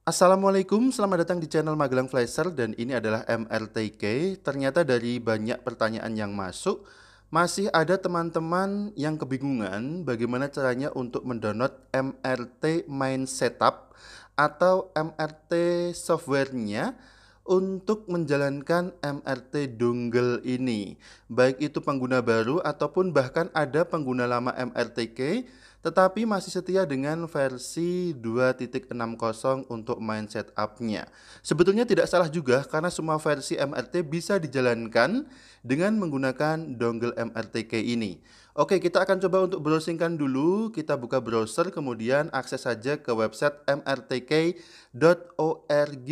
Assalamualaikum, selamat datang di channel Magelang Flasher dan ini adalah MRTK. Ternyata dari banyak pertanyaan yang masuk, masih ada teman-teman yang kebingungan bagaimana caranya untuk mendownload MRT Main Setup atau MRT softwarenya untuk menjalankan MRT dongle ini. Baik itu pengguna baru ataupun bahkan ada pengguna lama MRTK tetapi masih setia dengan versi 2.60 untuk main setupnya. Sebetulnya tidak salah juga karena semua versi MRT bisa dijalankan dengan menggunakan dongle MRTK ini. Oke, kita akan coba untuk browsingkan dulu. Kita buka browser, kemudian akses saja ke website mrtk.org.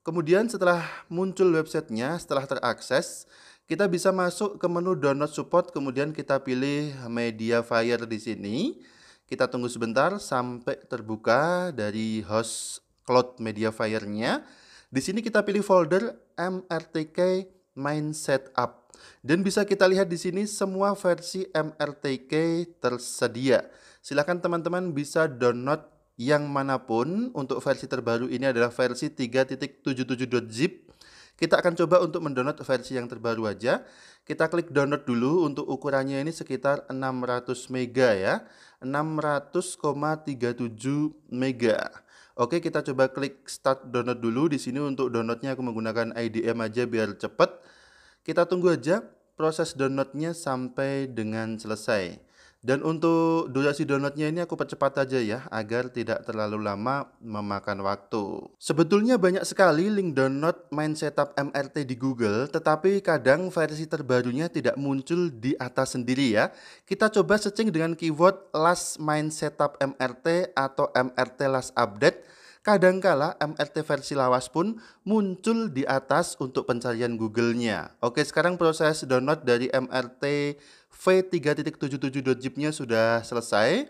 Kemudian setelah muncul websitenya, setelah terakses, kita bisa masuk ke menu download support kemudian kita pilih media fire di sini kita tunggu sebentar sampai terbuka dari host cloud media fire-nya di sini kita pilih folder MRTK main setup dan bisa kita lihat di sini semua versi MRTK tersedia silahkan teman-teman bisa download yang manapun untuk versi terbaru ini adalah versi 3.77.zip kita akan coba untuk mendownload versi yang terbaru aja. Kita klik download dulu untuk ukurannya ini sekitar 600 mega ya. 600,37 mega. Oke, kita coba klik start download dulu. Di sini untuk downloadnya aku menggunakan IDM aja biar cepet. Kita tunggu aja proses downloadnya sampai dengan selesai. Dan untuk durasi downloadnya ini aku percepat aja ya, agar tidak terlalu lama memakan waktu. Sebetulnya banyak sekali link download main setup MRT di Google, tetapi kadang versi terbarunya tidak muncul di atas sendiri ya. Kita coba searching dengan keyword last main setup MRT atau MRT last update Kadangkala MRT versi lawas pun muncul di atas untuk pencarian Google-nya. Oke, sekarang proses download dari MRT V3.77.zip-nya sudah selesai.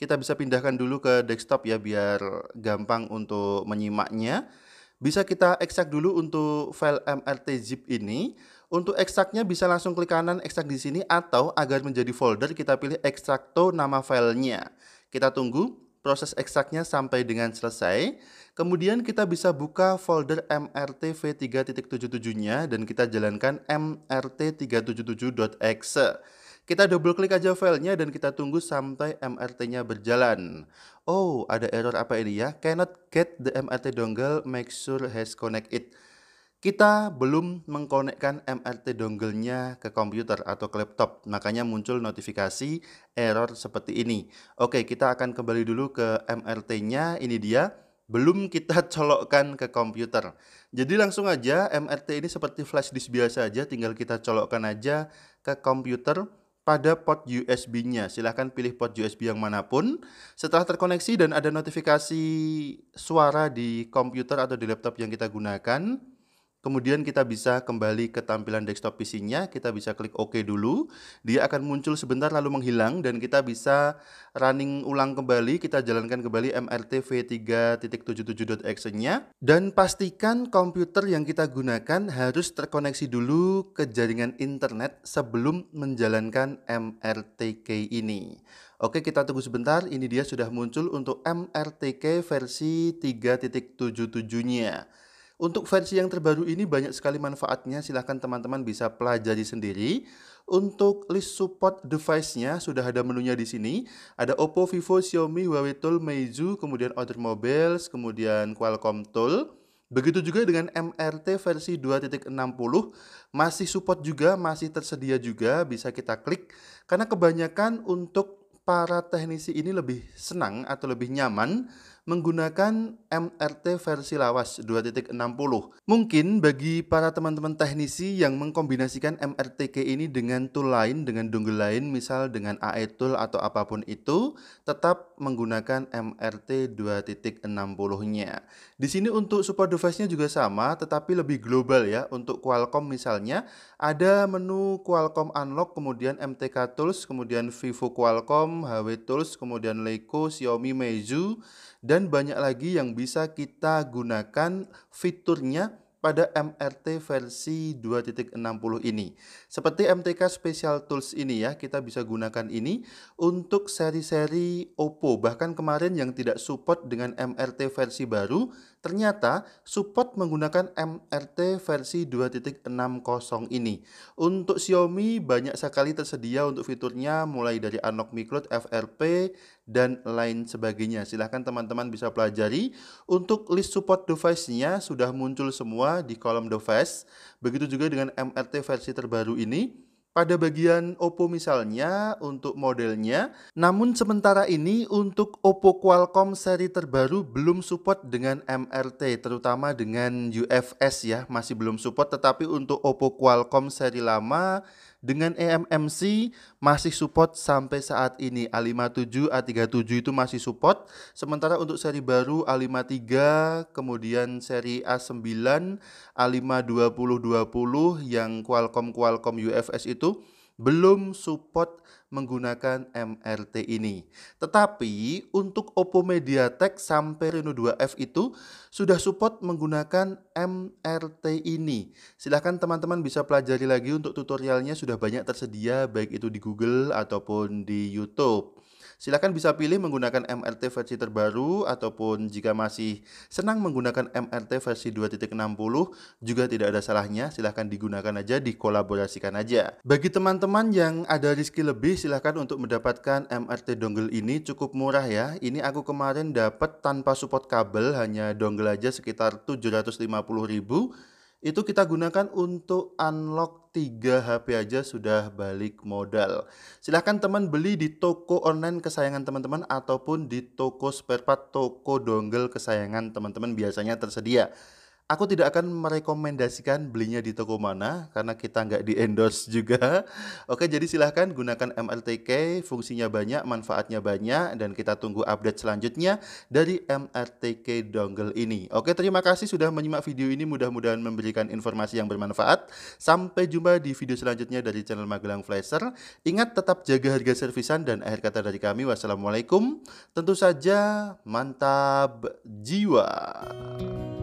Kita bisa pindahkan dulu ke desktop ya biar gampang untuk menyimaknya. Bisa kita ekstrak dulu untuk file MRT zip ini. Untuk ekstraknya bisa langsung klik kanan ekstrak di sini atau agar menjadi folder kita pilih ekstrak to nama filenya. Kita tunggu proses eksaknya sampai dengan selesai. Kemudian kita bisa buka folder MRT V3.77-nya dan kita jalankan MRT377.exe. Kita double klik aja filenya dan kita tunggu sampai MRT-nya berjalan. Oh, ada error apa ini ya? Cannot get the MRT dongle, make sure has connect it. Kita belum mengkonekkan MRT dongle-nya ke komputer atau ke laptop, makanya muncul notifikasi error seperti ini. Oke, kita akan kembali dulu ke MRT-nya, ini dia. Belum kita colokkan ke komputer. Jadi langsung aja MRT ini seperti flash disk biasa aja, tinggal kita colokkan aja ke komputer pada port USB-nya. Silahkan pilih port USB yang manapun. Setelah terkoneksi dan ada notifikasi suara di komputer atau di laptop yang kita gunakan, Kemudian kita bisa kembali ke tampilan desktop PC-nya, kita bisa klik OK dulu. Dia akan muncul sebentar lalu menghilang dan kita bisa running ulang kembali, kita jalankan kembali MRT V3.77.exe-nya. Dan pastikan komputer yang kita gunakan harus terkoneksi dulu ke jaringan internet sebelum menjalankan MRTK ini. Oke, kita tunggu sebentar. Ini dia sudah muncul untuk MRTK versi 3.77-nya. Untuk versi yang terbaru ini banyak sekali manfaatnya, silahkan teman-teman bisa pelajari sendiri. Untuk list support device-nya sudah ada menunya di sini. Ada Oppo, Vivo, Xiaomi, Huawei Tool, Meizu, kemudian Other Mobiles, kemudian Qualcomm Tool. Begitu juga dengan MRT versi 2.60 masih support juga, masih tersedia juga, bisa kita klik karena kebanyakan untuk para teknisi ini lebih senang atau lebih nyaman menggunakan MRT versi lawas 2.60. Mungkin bagi para teman-teman teknisi yang mengkombinasikan MRTK ini dengan tool lain, dengan dongle lain, misal dengan AE tool atau apapun itu, tetap menggunakan MRT 2.60-nya. Di sini untuk support device-nya juga sama, tetapi lebih global ya. Untuk Qualcomm misalnya, ada menu Qualcomm Unlock, kemudian MTK Tools, kemudian Vivo Qualcomm, HW Tools, kemudian Leico, Xiaomi, Meizu, dan banyak lagi yang bisa kita gunakan fiturnya pada MRT versi 2.60 ini. Seperti MTK Special Tools ini ya, kita bisa gunakan ini untuk seri-seri Oppo. Bahkan kemarin yang tidak support dengan MRT versi baru, ternyata support menggunakan MRT versi 2.60 ini. Untuk Xiaomi banyak sekali tersedia untuk fiturnya mulai dari Anok Microt FRP, dan lain sebagainya. Silahkan teman-teman bisa pelajari. Untuk list support device-nya sudah muncul semua di kolom device. Begitu juga dengan MRT versi terbaru ini. Pada bagian Oppo misalnya untuk modelnya, namun sementara ini untuk Oppo Qualcomm seri terbaru belum support dengan MRT, terutama dengan UFS ya, masih belum support. Tetapi untuk Oppo Qualcomm seri lama dengan EMMC masih support sampai saat ini. A57, A37 itu masih support. Sementara untuk seri baru A53, kemudian seri A9, a dua puluh yang Qualcomm Qualcomm UFS itu belum support menggunakan MRT ini. Tetapi untuk Oppo MediaTek sampai Reno 2F itu sudah support menggunakan MRT ini. Silahkan teman-teman bisa pelajari lagi untuk tutorialnya sudah banyak tersedia baik itu di Google ataupun di YouTube silahkan bisa pilih menggunakan MRT versi terbaru ataupun jika masih senang menggunakan MRT versi 2.60 juga tidak ada salahnya, silahkan digunakan aja, dikolaborasikan aja. Bagi teman-teman yang ada rizki lebih, silahkan untuk mendapatkan MRT dongle ini cukup murah ya. Ini aku kemarin dapat tanpa support kabel, hanya dongle aja sekitar 750 ribu itu kita gunakan untuk unlock 3 HP aja sudah balik modal. Silahkan teman beli di toko online kesayangan teman-teman ataupun di toko spare part, toko dongle kesayangan teman-teman biasanya tersedia. Aku tidak akan merekomendasikan belinya di toko mana karena kita nggak di endorse juga. Oke, jadi silahkan gunakan MRTK, fungsinya banyak, manfaatnya banyak, dan kita tunggu update selanjutnya dari MRTK dongle ini. Oke, terima kasih sudah menyimak video ini, mudah-mudahan memberikan informasi yang bermanfaat. Sampai jumpa di video selanjutnya dari channel Magelang Flasher. Ingat tetap jaga harga servisan dan akhir kata dari kami, wassalamualaikum. Tentu saja mantap jiwa.